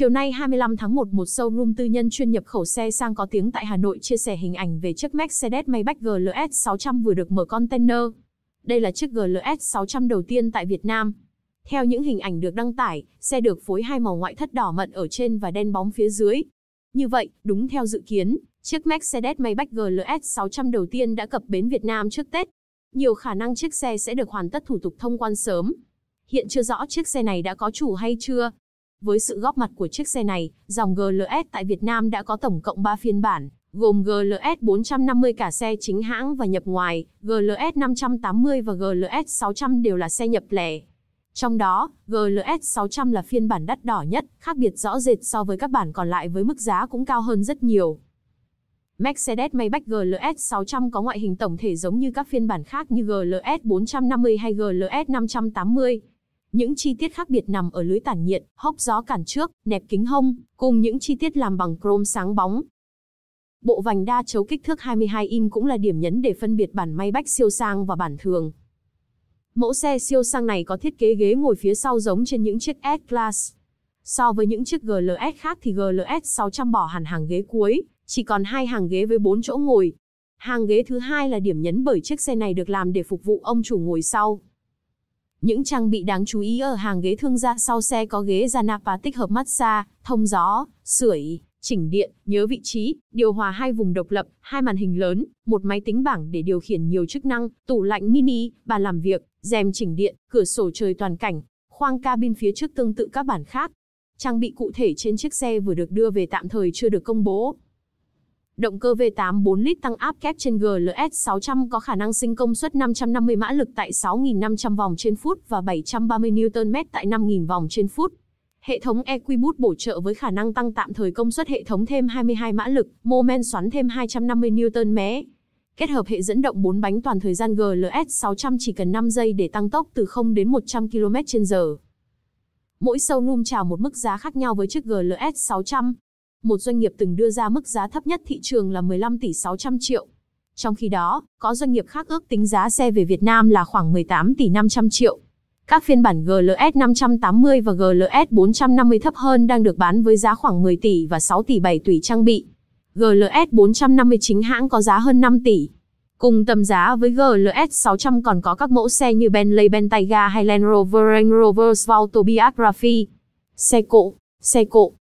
Chiều nay 25 tháng 1, một showroom tư nhân chuyên nhập khẩu xe sang có tiếng tại Hà Nội chia sẻ hình ảnh về chiếc Mercedes Maybach GLS 600 vừa được mở container. Đây là chiếc GLS 600 đầu tiên tại Việt Nam. Theo những hình ảnh được đăng tải, xe được phối hai màu ngoại thất đỏ mận ở trên và đen bóng phía dưới. Như vậy, đúng theo dự kiến, chiếc Mercedes Maybach GLS 600 đầu tiên đã cập bến Việt Nam trước Tết. Nhiều khả năng chiếc xe sẽ được hoàn tất thủ tục thông quan sớm. Hiện chưa rõ chiếc xe này đã có chủ hay chưa, với sự góp mặt của chiếc xe này, dòng GLS tại Việt Nam đã có tổng cộng 3 phiên bản, gồm GLS 450 cả xe chính hãng và nhập ngoài, GLS 580 và GLS 600 đều là xe nhập lẻ. Trong đó, GLS 600 là phiên bản đắt đỏ nhất, khác biệt rõ rệt so với các bản còn lại với mức giá cũng cao hơn rất nhiều. Mercedes Maybach GLS 600 có ngoại hình tổng thể giống như các phiên bản khác như GLS 450 hay GLS 580, những chi tiết khác biệt nằm ở lưới tản nhiệt, hốc gió cản trước, nẹp kính hông, cùng những chi tiết làm bằng chrome sáng bóng. Bộ vành đa chấu kích thước 22 in cũng là điểm nhấn để phân biệt bản Maybach siêu sang và bản thường. Mẫu xe siêu sang này có thiết kế ghế ngồi phía sau giống trên những chiếc S-Class. So với những chiếc GLS khác thì GLS 600 bỏ hẳn hàng ghế cuối, chỉ còn hai hàng ghế với 4 chỗ ngồi. Hàng ghế thứ hai là điểm nhấn bởi chiếc xe này được làm để phục vụ ông chủ ngồi sau. Những trang bị đáng chú ý ở hàng ghế thương gia sau xe có ghế da napa tích hợp massage, thông gió, sưởi, chỉnh điện, nhớ vị trí, điều hòa hai vùng độc lập, hai màn hình lớn, một máy tính bảng để điều khiển nhiều chức năng, tủ lạnh mini, bàn làm việc, rèm chỉnh điện, cửa sổ trời toàn cảnh, khoang cabin phía trước tương tự các bản khác. Trang bị cụ thể trên chiếc xe vừa được đưa về tạm thời chưa được công bố. Động cơ V8 4 lít tăng áp kép trên GLS 600 có khả năng sinh công suất 550 mã lực tại 6.500 vòng trên phút và 730 Nm tại 5.000 vòng trên phút. Hệ thống EquiBoost bổ trợ với khả năng tăng tạm thời công suất hệ thống thêm 22 mã lực, mô men xoắn thêm 250 Nm Kết hợp hệ dẫn động 4 bánh toàn thời gian GLS 600 chỉ cần 5 giây để tăng tốc từ 0 đến 100 km/h. Mỗi showroom chào một mức giá khác nhau với chiếc GLS 600 một doanh nghiệp từng đưa ra mức giá thấp nhất thị trường là 15 tỷ 600 triệu. Trong khi đó, có doanh nghiệp khác ước tính giá xe về Việt Nam là khoảng 18 tỷ 500 triệu. Các phiên bản GLS 580 và GLS 450 thấp hơn đang được bán với giá khoảng 10 tỷ và 6 tỷ 7 tùy trang bị. GLS 450 chính hãng có giá hơn 5 tỷ. Cùng tầm giá với GLS 600 còn có các mẫu xe như Bentley Bentayga hay Land Rover Range Rover Svalto Biography. Xe cộ, xe cộ,